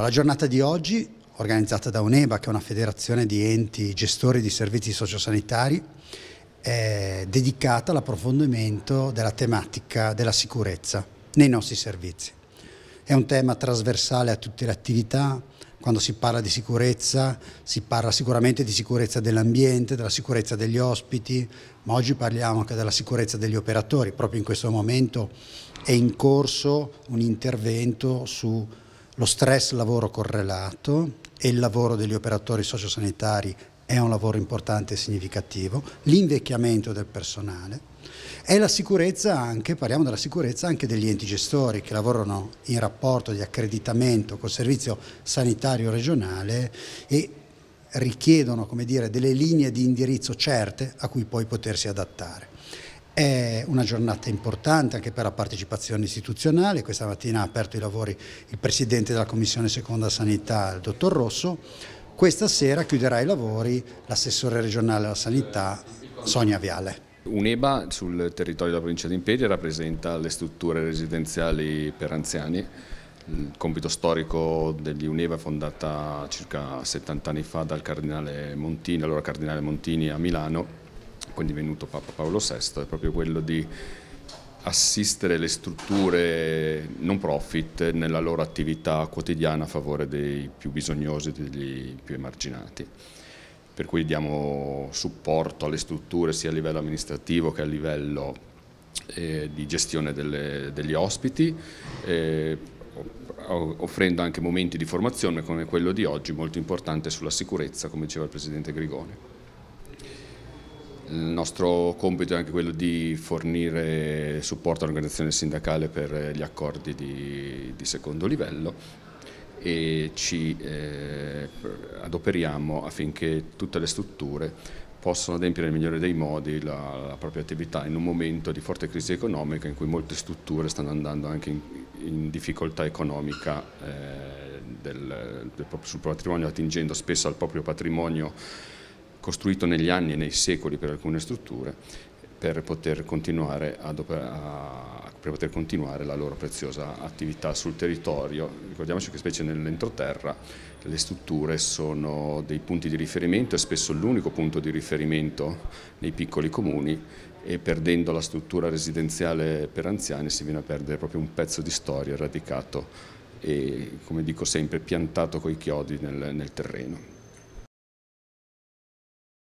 La giornata di oggi, organizzata da UNEBA, che è una federazione di enti gestori di servizi sociosanitari, è dedicata all'approfondimento della tematica della sicurezza nei nostri servizi. È un tema trasversale a tutte le attività, quando si parla di sicurezza si parla sicuramente di sicurezza dell'ambiente, della sicurezza degli ospiti, ma oggi parliamo anche della sicurezza degli operatori. Proprio in questo momento è in corso un intervento su lo stress lavoro correlato e il lavoro degli operatori sociosanitari è un lavoro importante e significativo, l'invecchiamento del personale e la sicurezza anche, parliamo della sicurezza anche degli enti gestori che lavorano in rapporto di accreditamento col servizio sanitario regionale e richiedono dire, delle linee di indirizzo certe a cui poi potersi adattare. È una giornata importante anche per la partecipazione istituzionale, questa mattina ha aperto i lavori il Presidente della Commissione Seconda Sanità, il Dottor Rosso, questa sera chiuderà i lavori l'assessore regionale alla sanità, Sonia Viale. Un'EBA sul territorio della provincia di Imperia rappresenta le strutture residenziali per anziani, il compito storico degli UNEVA è fondata circa 70 anni fa dal cardinale Montini, allora cardinale Montini a Milano poi divenuto Papa Paolo VI, è proprio quello di assistere le strutture non profit nella loro attività quotidiana a favore dei più bisognosi, degli più emarginati. Per cui diamo supporto alle strutture sia a livello amministrativo che a livello eh, di gestione delle, degli ospiti, eh, offrendo anche momenti di formazione come quello di oggi, molto importante sulla sicurezza, come diceva il Presidente Grigone. Il nostro compito è anche quello di fornire supporto all'organizzazione sindacale per gli accordi di, di secondo livello e ci eh, adoperiamo affinché tutte le strutture possano adempiere nel migliore dei modi la, la, propria attività in un momento di forte crisi economica in cui molte strutture stanno andando anche in, in difficoltà economica eh, del, del, sul patrimonio, attingendo spesso al proprio patrimonio costruito negli anni e nei secoli per alcune strutture per poter continuare, opera, per poter continuare la loro preziosa attività sul territorio. Ricordiamoci che specie nell'entroterra le strutture sono dei punti di riferimento e spesso l'unico punto di riferimento nei piccoli comuni e perdendo la struttura residenziale per anziani si viene a perdere proprio un pezzo di storia radicato e come dico sempre piantato coi chiodi nel, nel terreno.